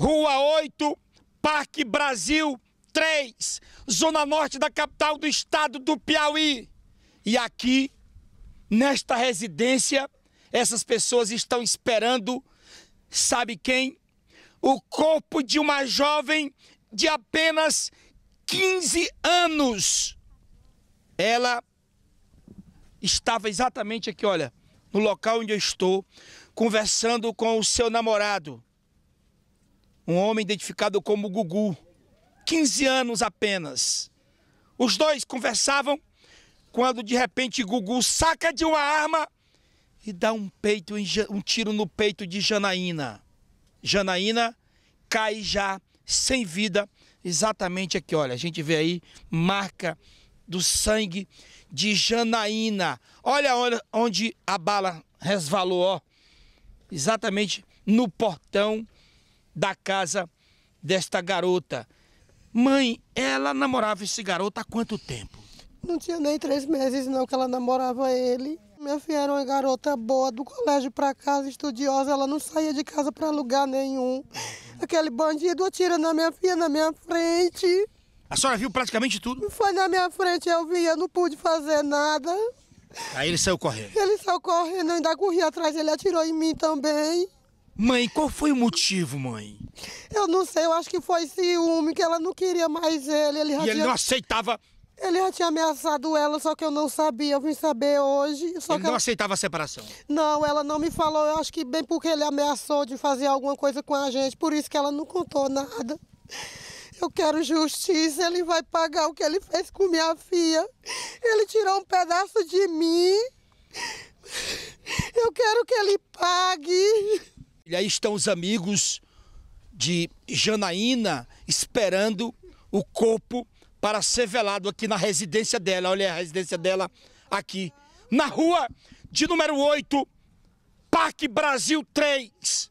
Rua 8, Parque Brasil 3, zona norte da capital do estado do Piauí. E aqui, nesta residência, essas pessoas estão esperando, sabe quem? O corpo de uma jovem de apenas 15 anos. Ela estava exatamente aqui, olha, no local onde eu estou, conversando com o seu namorado um homem identificado como Gugu, 15 anos apenas. Os dois conversavam quando de repente Gugu saca de uma arma e dá um, peito, um tiro no peito de Janaína. Janaína cai já sem vida, exatamente aqui, olha, a gente vê aí marca do sangue de Janaína. Olha onde a bala resvalou, ó. Exatamente no portão da casa desta garota. Mãe, ela namorava esse garoto há quanto tempo? Não tinha nem três meses não que ela namorava ele. Minha filha era uma garota boa, do colégio para casa, estudiosa, ela não saía de casa para lugar nenhum. Aquele bandido atira na minha filha, na minha frente. A senhora viu praticamente tudo? Foi na minha frente, eu vi, eu não pude fazer nada. Aí ele saiu correndo? Ele saiu correndo, eu ainda corri atrás, ele atirou em mim também. Mãe, qual foi o motivo, mãe? Eu não sei, eu acho que foi ciúme, que ela não queria mais ele. Ele já e ele não aceitava? Ele já tinha ameaçado ela, só que eu não sabia. Eu vim saber hoje. Só ele que não ela... aceitava a separação? Não, ela não me falou. Eu acho que bem porque ele ameaçou de fazer alguma coisa com a gente, por isso que ela não contou nada. Eu quero justiça, ele vai pagar o que ele fez com minha filha. Ele tirou um pedaço de mim. Eu quero que ele pague. E aí estão os amigos de Janaína esperando o corpo para ser velado aqui na residência dela. Olha a residência dela aqui. Na rua de número 8, Parque Brasil 3.